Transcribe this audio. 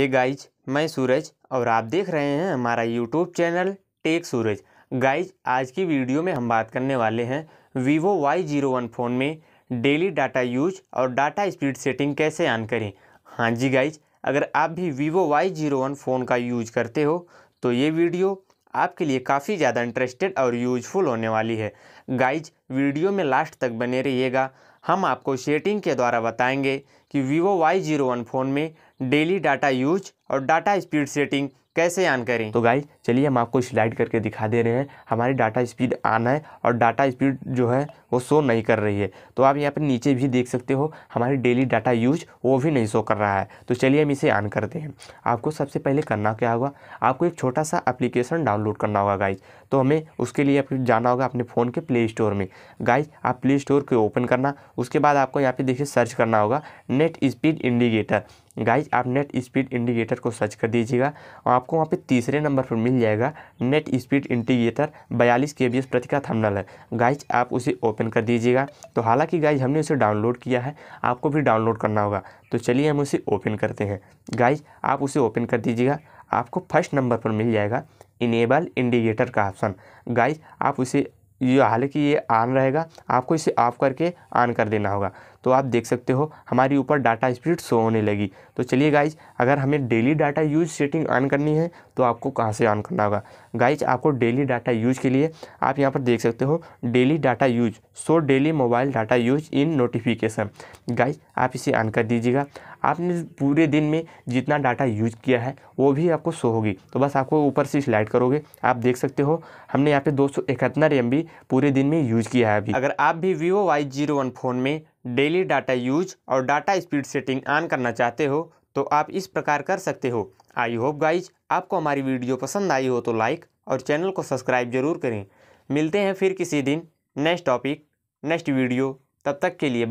हे hey guys मैं सूरज और आप देख रहे हैं हमारा YouTube channel tech Suraj guys आज की वीडियो में हम बात करने वाले हैं Vivo Y zero one phone में डेली डाटा यूज और डाटा स्पीड सेटिंग कैसे ऑन करें हाँ जी गाइज अगर आप भी Vivo Y zero one phone का यूज करते हो तो ये वीडियो आपके लिए काफ़ी ज़्यादा इंटरेस्टेड और यूजफुल होने वाली है गाइज वीडियो में लास्ट तक बने रहिएगा हम आपको सेटिंग के द्वारा बताएंगे कि Vivo Y zero one phone में डेली डाटा यूज और डाटा स्पीड सेटिंग कैसे ऑन करें तो गाइज चलिए हम आपको स्लाइड करके दिखा दे रहे हैं हमारी डाटा स्पीड ऑन है और डाटा स्पीड जो है वो शो नहीं कर रही है तो आप यहाँ पर नीचे भी देख सकते हो हमारी डेली डाटा यूज वो भी नहीं शो कर रहा है तो चलिए हम इसे ऑन करते हैं आपको सबसे पहले करना क्या होगा आपको एक छोटा सा एप्लीकेशन डाउनलोड करना होगा गाइज तो हमें उसके लिए आपको जाना होगा अपने फ़ोन के प्ले स्टोर में गाइज आप प्ले स्टोर को ओपन करना उसके बाद आपको यहाँ पे देखिए सर्च करना होगा नेट स्पीड इंडिकेटर गाइज आप नेट स्पीड इंडिकेटर को सर्च कर दीजिएगा और आपको वहाँ पे तीसरे नंबर पर मिल जाएगा नेट स्पीड इंडिकेटर बयालीस के बी प्रति का थंबनल है गाइज आप उसे ओपन कर दीजिएगा तो हालांकि गाइज हमने उसे डाउनलोड किया है आपको भी डाउनलोड करना होगा तो चलिए हम उसे ओपन करते हैं गाइज आप उसे ओपन कर दीजिएगा आपको फर्स्ट नंबर पर मिल जाएगा इनेबल इंडिकेटर का ऑप्शन गाइस आप उसे ये हालांकि ये ऑन रहेगा आपको इसे ऑफ करके ऑन कर देना होगा तो आप देख सकते हो हमारे ऊपर डाटा स्पीड शो होने लगी तो चलिए गाइज अगर हमें daily data use setting on करनी है तो आपको कहाँ से ऑन करना होगा गाइज आपको डेली डाटा यूज के लिए आप यहाँ पर देख सकते हो daily data use so daily mobile data use in notification guys आप इसे ऑन कर दीजिएगा आपने पूरे दिन में जितना डाटा यूज किया है वो भी आपको शो होगी तो बस आपको ऊपर से स्लाइड करोगे आप देख सकते हो हमने यहाँ पे दो सौ पूरे दिन में यूज किया है अभी अगर आप भी Vivo Y zero one phone में डेली डाटा यूज और डाटा स्पीड सेटिंग ऑन करना चाहते हो तो आप इस प्रकार कर सकते हो आई होप गाइज आपको हमारी वीडियो पसंद आई हो तो लाइक और चैनल को सब्सक्राइब जरूर करें मिलते हैं फिर किसी दिन नेक्स्ट टॉपिक नेक्स्ट वीडियो तब तक के लिए